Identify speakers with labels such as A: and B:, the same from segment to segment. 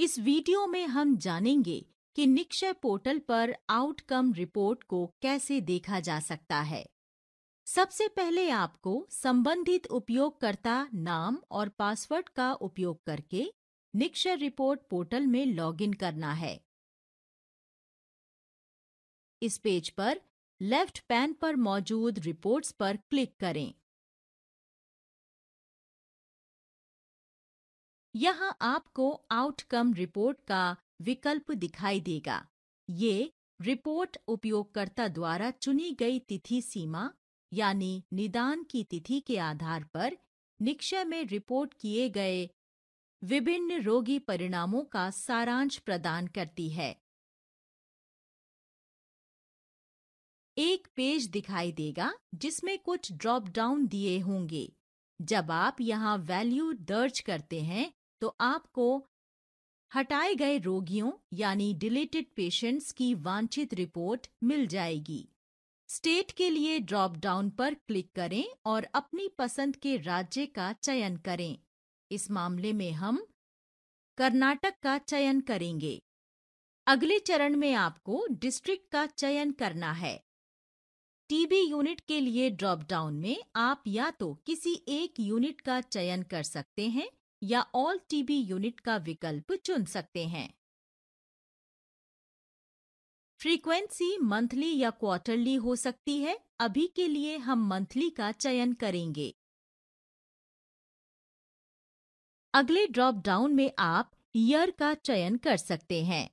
A: इस वीडियो में हम जानेंगे कि निक्षय पोर्टल पर आउटकम रिपोर्ट को कैसे देखा जा सकता है सबसे पहले आपको संबंधित उपयोगकर्ता नाम और पासवर्ड का उपयोग करके निक्षय रिपोर्ट पोर्टल में लॉगिन करना है इस पेज पर लेफ्ट पैन पर मौजूद रिपोर्ट्स पर क्लिक करें यहाँ आपको आउटकम रिपोर्ट का विकल्प दिखाई देगा ये रिपोर्ट उपयोगकर्ता द्वारा चुनी गई तिथि सीमा यानी निदान की तिथि के आधार पर निक्षय में रिपोर्ट किए गए विभिन्न रोगी परिणामों का सारांश प्रदान करती है एक पेज दिखाई देगा जिसमें कुछ ड्रॉप डाउन दिए होंगे जब आप यहाँ वैल्यू दर्ज करते हैं तो आपको हटाए गए रोगियों यानी डिलेटेड पेशेंट्स की वांछित रिपोर्ट मिल जाएगी स्टेट के लिए ड्रॉप डाउन पर क्लिक करें और अपनी पसंद के राज्य का चयन करें इस मामले में हम कर्नाटक का चयन करेंगे अगले चरण में आपको डिस्ट्रिक्ट का चयन करना है टीबी यूनिट के लिए ड्रॉप डाउन में आप या तो किसी एक यूनिट का चयन कर सकते हैं या ऑल टीबी यूनिट का विकल्प चुन सकते हैं फ्रीक्वेंसी मंथली या क्वार्टरली हो सकती है अभी के लिए हम मंथली का चयन करेंगे अगले ड्रॉप डाउन में आप ईयर का चयन कर सकते हैं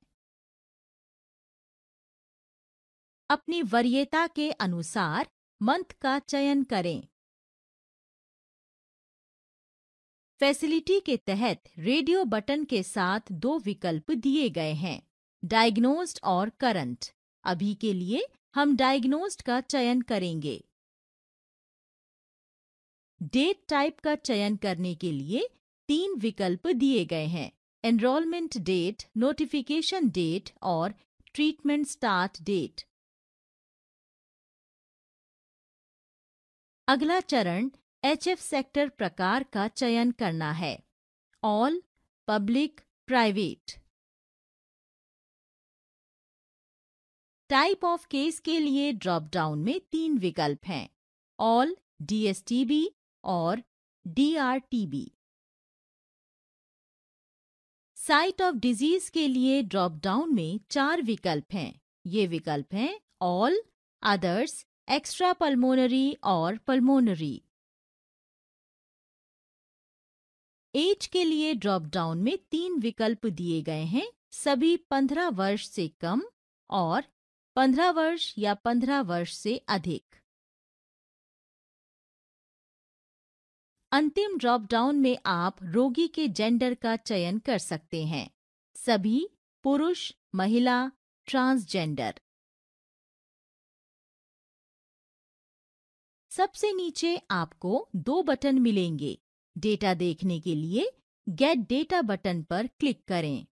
A: अपनी वरीयता के अनुसार मंथ का चयन करें फैसिलिटी के तहत रेडियो बटन के साथ दो विकल्प दिए गए हैं डायग्नोस्ड और करंट अभी के लिए हम डायग्नोस्ड का चयन करेंगे डेट टाइप का चयन करने के लिए तीन विकल्प दिए गए हैं एनरोलमेंट डेट नोटिफिकेशन डेट और ट्रीटमेंट स्टार्ट डेट अगला चरण एच सेक्टर प्रकार का चयन करना है all public private type of case के लिए ड्रॉप डाउन में तीन विकल्प हैं ऑल डीएसटीबी और डीआरटीबी साइट ऑफ डिजीज के लिए ड्रॉप डाउन में चार विकल्प हैं ये विकल्प हैं ऑल अदर्स एक्स्ट्रा पल्मोनरी और पल्मोनरी एज के लिए ड्रॉप डाउन में तीन विकल्प दिए गए हैं सभी पंद्रह वर्ष से कम और पंद्रह वर्ष या पंद्रह वर्ष से अधिक अंतिम ड्रॉप डाउन में आप रोगी के जेंडर का चयन कर सकते हैं सभी पुरुष महिला ट्रांसजेंडर सबसे नीचे आपको दो बटन मिलेंगे डेटा देखने के लिए गेट डेटा बटन पर क्लिक करें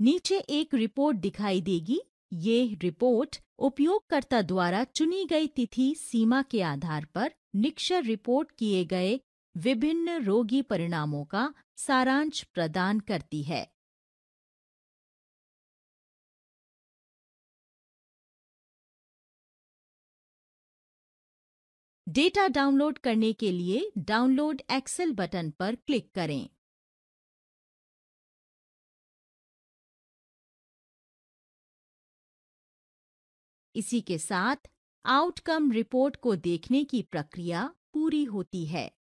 A: नीचे एक रिपोर्ट दिखाई देगी ये रिपोर्ट उपयोगकर्ता द्वारा चुनी गई तिथि सीमा के आधार पर निक्षर रिपोर्ट किए गए विभिन्न रोगी परिणामों का सारांश प्रदान करती है डेटा डाउनलोड करने के लिए डाउनलोड एक्सेल बटन पर क्लिक करें इसी के साथ आउटकम रिपोर्ट को देखने की प्रक्रिया पूरी होती है